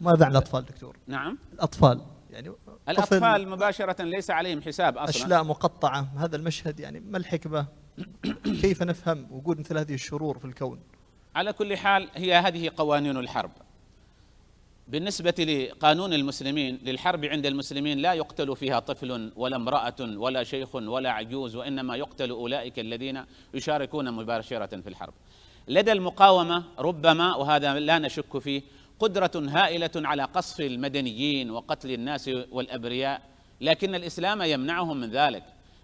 ماذا عن الاطفال دكتور؟ نعم الاطفال يعني الاطفال مباشره ليس عليهم حساب اصلا اشلاء مقطعه هذا المشهد يعني ما الحكمه؟ كيف نفهم وجود مثل هذه الشرور في الكون؟ على كل حال هي هذه قوانين الحرب بالنسبة لقانون المسلمين للحرب عند المسلمين لا يقتل فيها طفل ولا امرأة ولا شيخ ولا عجوز وإنما يقتل أولئك الذين يشاركون مباشرة في الحرب لدى المقاومة ربما وهذا لا نشك فيه قدرة هائلة على قصف المدنيين وقتل الناس والأبرياء لكن الإسلام يمنعهم من ذلك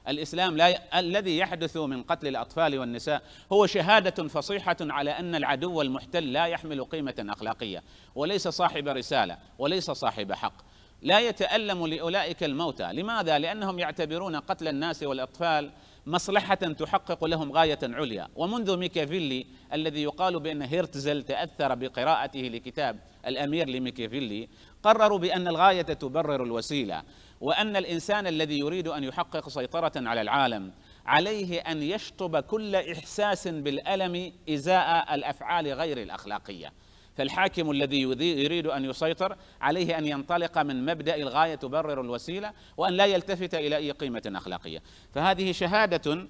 الإسلام لا ي... الذي يحدث من قتل الأطفال والنساء هو شهادة فصيحة على أن العدو المحتل لا يحمل قيمة أخلاقية وليس صاحب رسالة وليس صاحب حق لا يتألم لأولئك الموتى لماذا؟ لأنهم يعتبرون قتل الناس والأطفال مصلحة تحقق لهم غاية عليا ومنذ ميكافيلي الذي يقال بأن هيرتزل تأثر بقراءته لكتاب الأمير لميكافيلي قرروا بأن الغاية تبرر الوسيلة وأن الإنسان الذي يريد أن يحقق سيطرة على العالم عليه أن يشطب كل إحساس بالألم إزاء الأفعال غير الأخلاقية فالحاكم الذي يريد أن يسيطر عليه أن ينطلق من مبدأ الغاية تبرر الوسيلة وأن لا يلتفت إلى أي قيمة أخلاقية فهذه شهادة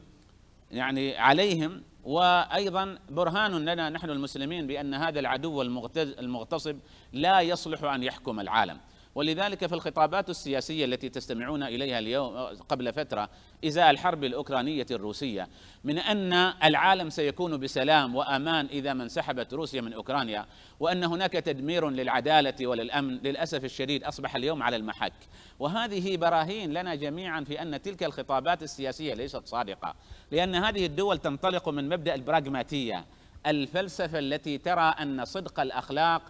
يعني عليهم وايضا برهان لنا نحن المسلمين بان هذا العدو المغتصب لا يصلح ان يحكم العالم ولذلك في الخطابات السياسية التي تستمعون إليها اليوم قبل فترة إزاء الحرب الأوكرانية الروسية من أن العالم سيكون بسلام وأمان إذا ما انسحبت روسيا من أوكرانيا وأن هناك تدمير للعدالة وللأمن للأسف الشديد أصبح اليوم على المحك وهذه براهين لنا جميعا في أن تلك الخطابات السياسية ليست صادقة لأن هذه الدول تنطلق من مبدأ البراغماتية الفلسفة التي ترى أن صدق الأخلاق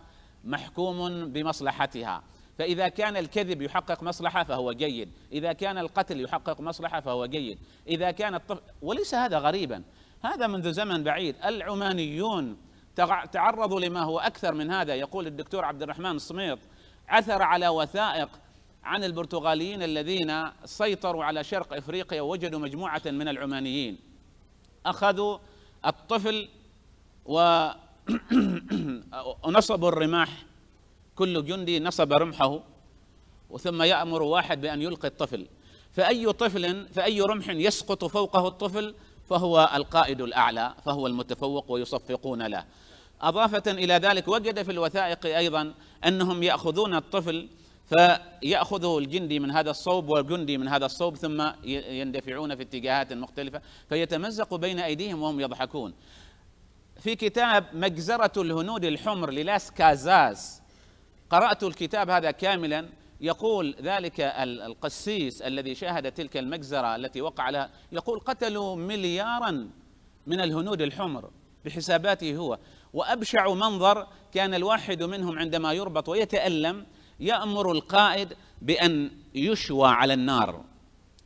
محكوم بمصلحتها فإذا كان الكذب يحقق مصلحة فهو جيد إذا كان القتل يحقق مصلحة فهو جيد إذا كان الطفل وليس هذا غريبا هذا منذ زمن بعيد العمانيون تعرضوا لما هو أكثر من هذا يقول الدكتور عبد الرحمن الصميط عثر على وثائق عن البرتغاليين الذين سيطروا على شرق افريقيا ووجدوا مجموعه من العمانيين اخذوا الطفل ونصبوا الرماح كل جندي نصب رمحه وثم يأمر واحد بأن يلقي الطفل فأي طفل فأي رمح يسقط فوقه الطفل فهو القائد الأعلى فهو المتفوق ويصفقون له أضافة إلى ذلك وجد في الوثائق أيضا أنهم يأخذون الطفل فيأخذه الجندي من هذا الصوب والجندي من هذا الصوب ثم يندفعون في اتجاهات مختلفة فيتمزق بين أيديهم وهم يضحكون في كتاب مجزرة الهنود الحمر للاس كازاز قرأت الكتاب هذا كاملا يقول ذلك القسيس الذي شاهد تلك المجزرة التي وقع لها يقول قتلوا مليارا من الهنود الحمر بحساباته هو وأبشع منظر كان الواحد منهم عندما يربط ويتألم يأمر القائد بأن يشوى على النار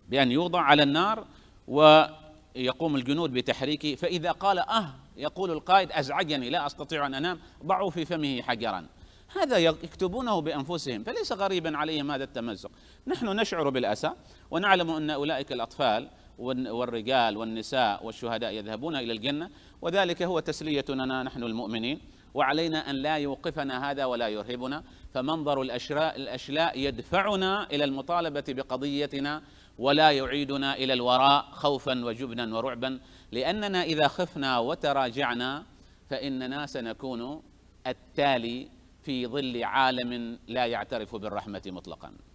بأن يوضع على النار ويقوم الجنود بتحريكه فإذا قال أه يقول القائد أزعجني لا أستطيع أن أنام ضعوا في فمه حجرا هذا يكتبونه بانفسهم فليس غريبا عليهم هذا التمزق نحن نشعر بالاسى ونعلم ان اولئك الاطفال والرجال والنساء والشهداء يذهبون الى الجنه وذلك هو تسليتنا نحن المؤمنين وعلينا ان لا يوقفنا هذا ولا يرهبنا فمنظر الاشراء الاشلاء يدفعنا الى المطالبه بقضيتنا ولا يعيدنا الى الوراء خوفا وجبنا ورعبا لاننا اذا خفنا وتراجعنا فاننا سنكون التالي في ظل عالم لا يعترف بالرحمه مطلقا